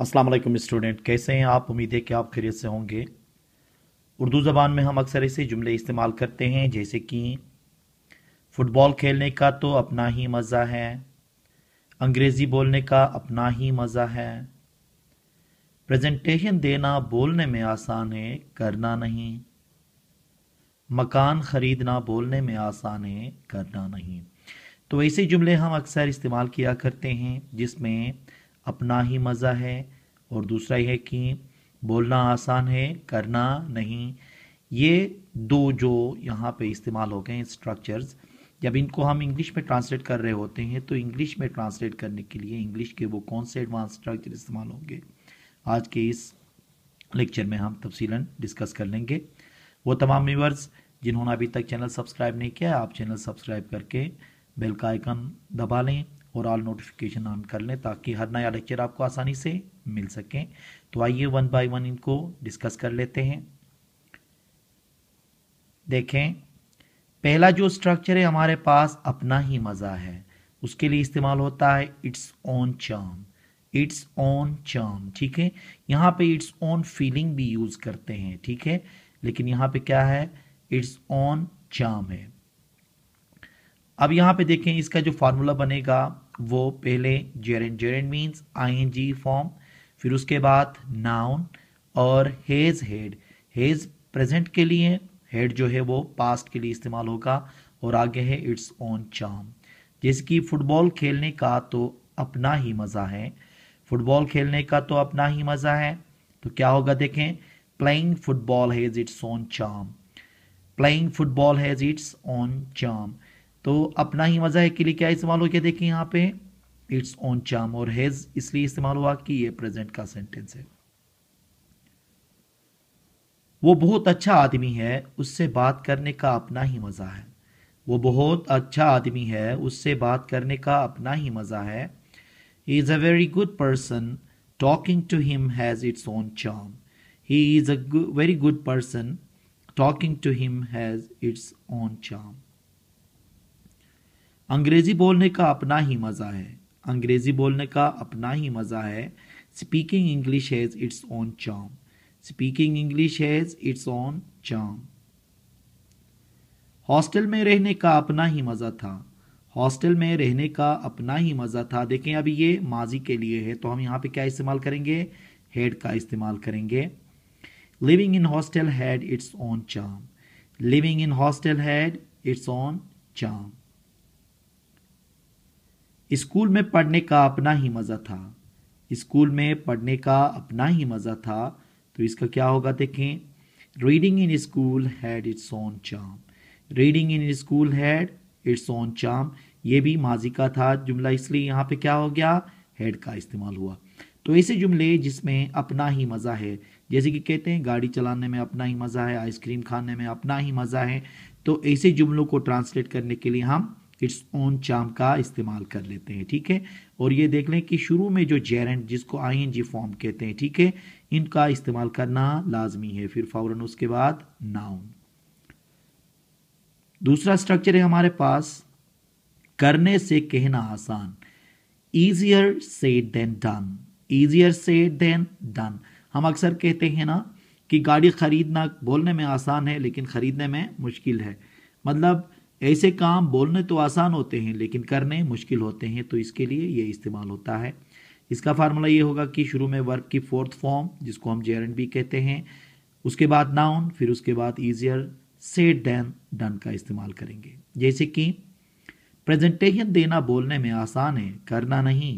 अस्सलाम वालेकुम स्टूडेंट कैसे हैं आप उम्मीद है कि आप खैरियत से होंगे उर्दू ज़बान में हम अक्सर ऐसे जुमले इस्तेमाल करते हैं जैसे कि फ़ुटबॉल खेलने का तो अपना ही मज़ा है अंग्रेज़ी बोलने का अपना ही मज़ा है प्रेजेंटेशन देना बोलने में आसान है करना नहीं मकान ख़रीदना बोलने में आसान है करना नहीं तो ऐसे जुमले हम अक्सर इस्तेमाल किया करते हैं जिसमें अपना ही मज़ा है और दूसरा यह कि बोलना आसान है करना नहीं ये दो जो यहाँ पे इस्तेमाल हो गए हैं स्ट्रक्चर्स जब इनको हम इंग्लिश में ट्रांसलेट कर रहे होते हैं तो इंग्लिश में ट्रांसलेट करने के लिए इंग्लिश के वो कौन से एडवांस स्ट्रक्चर इस्तेमाल होंगे आज के इस लेक्चर में हम तफसीला डिस्कस कर लेंगे वो तमाम व्यूवर्स जिन्होंने अभी तक चैनल सब्सक्राइब नहीं किया आप चैनल सब्सक्राइब करके बेल का आइकन दबा लें और ऑल नोटिफिकेशन ऑन कर लें ताकि हर नया लेक्चर आपको आसानी से मिल सके तो आइए वन बाय वन इनको डिस्कस कर लेते हैं देखें पहला जो स्ट्रक्चर है हमारे पास अपना ही मज़ा है उसके लिए इस्तेमाल होता है its own charm its own charm ठीक है यहाँ पे इट्स ओन फीलिंग भी यूज़ करते हैं ठीक है लेकिन यहाँ पे क्या है इट्स ओन चार्म है अब यहाँ पे देखें इसका जो फार्मूला बनेगा वो पहले gerund gerund means I N G form फिर उसके बाद नाउन और हेज हेड हेज प्रेजेंट के लिए हेड जो है वो पास्ट के लिए इस्तेमाल होगा और आगे है इट्स ऑन चाम जैसे कि फुटबॉल खेलने का तो अपना ही मज़ा है फुटबॉल खेलने का तो अपना ही मज़ा है तो क्या होगा देखें playing football has its own charm playing football has its own charm तो अपना ही मज़ा है के लिए क्या इस्तेमाल हो गया देखिए यहाँ पे इट्स ऑन चाम और हेज इसलिए इस्तेमाल हुआ कि ये प्रेजेंट का सेंटेंस है वो बहुत अच्छा आदमी है उससे बात करने का अपना ही मज़ा है वो बहुत अच्छा आदमी है उससे बात करने का अपना ही मज़ा है he is a very good person talking to him has its own charm he is a very good person talking to him has its own charm अंग्रेज़ी बोलने का अपना ही मज़ा है अंग्रेज़ी बोलने का अपना ही मज़ा है speaking English has its own charm speaking English has its own charm hostel में रहने का अपना ही मज़ा था हॉस्टल में रहने का अपना ही मज़ा था देखें अभी ये माजी के लिए है तो हम यहाँ पे क्या इस्तेमाल करेंगे हेड का इस्तेमाल करेंगे living in hostel had its own charm living in hostel had its own charm school में पढ़ने का अपना ही मज़ा था स्कूल में पढ़ने का अपना ही मज़ा था तो इसका क्या होगा देखें reading in school had its own charm reading in school had its own charm ये भी माजी का था जुमला इसलिए यहाँ पे क्या हो गया हेड का इस्तेमाल हुआ तो ऐसे जुमले जिसमें अपना ही मज़ा है जैसे कि कहते हैं गाड़ी चलाने में अपना ही मज़ा है आइसक्रीम खाने में अपना ही मज़ा है तो ऐसे जुमलों को ट्रांसलेट करने के लिए हम इट्स ओन चाम का इस्तेमाल कर लेते हैं ठीक है और ये देख लें कि शुरू में जो जेरेंट जिसको आई एन जी फॉर्म कहते हैं ठीक है इनका इस्तेमाल करना लाजमी है फिर फौरन उसके बाद नाउन दूसरा स्ट्रक्चर है हमारे पास करने से कहना आसान easier said than done easier said than done हम अक्सर कहते हैं ना कि गाड़ी ख़रीदना बोलने में आसान है लेकिन ख़रीदने में मुश्किल है मतलब ऐसे काम बोलने तो आसान होते हैं लेकिन करने मुश्किल होते हैं तो इसके लिए ये इस्तेमाल होता है इसका फार्मूला ये होगा कि शुरू में वर्ब की फोर्थ फॉर्म जिसको हम एंड बी कहते हैं उसके बाद नाउन फिर उसके बाद ईजियर सेड देन डन का इस्तेमाल करेंगे जैसे कि प्रेजेंटेशन देना बोलने में आसान है करना नहीं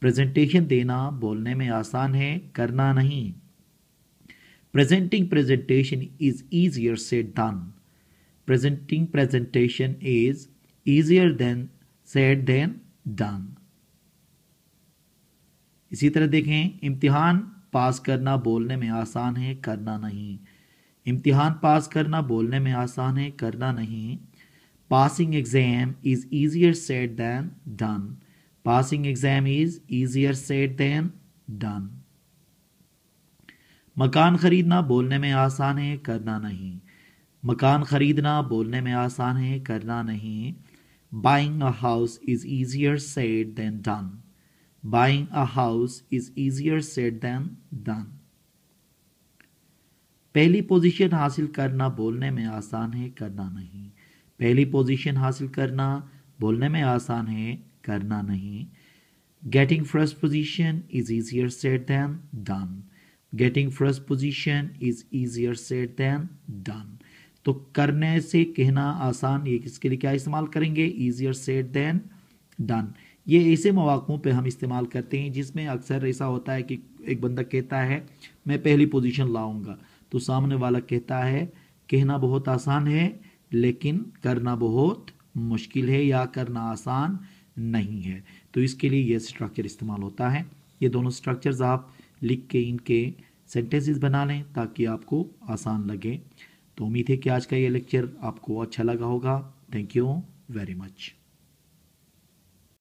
प्रेजेंटेशन देना बोलने में आसान है करना नहीं presenting presentation is easier said done presenting presentation is easier than said than done इसी तरह देखें इम्तिहान पास करना बोलने में आसान है करना नहीं इम्तिहान पास करना बोलने में आसान है करना नहीं passing exam is easier said than done passing exam is easier said than done मकान खरीदना बोलने में आसान है करना नहीं मकान खरीदना बोलने में आसान है करना नहीं buying a house is easier said than done buying a house is easier said than done पहली पोजीशन हासिल करना बोलने में आसान है करना नहीं पहली पोजीशन हासिल करना बोलने में आसान है करना नहीं getting first position is easier said than done getting first position is easier said than done तो करने से कहना आसान ये किसके लिए क्या इस्तेमाल करेंगे ईजियर सेट देन डन ये ऐसे मौाक़ों पे हम इस्तेमाल करते हैं जिसमें अक्सर ऐसा होता है कि एक बंदा कहता है मैं पहली पोजीशन लाऊंगा तो सामने वाला कहता है कहना बहुत आसान है लेकिन करना बहुत मुश्किल है या करना आसान नहीं है तो इसके लिए ये स्ट्रक्चर इस्तेमाल होता है ये दोनों स्ट्रक्चर्स आप लिख के इनके सेंटेंसेस बना लें ताकि आपको आसान लगे तो उम्मीद है कि आज का ये लेक्चर आपको अच्छा लगा होगा थैंक यू वेरी मच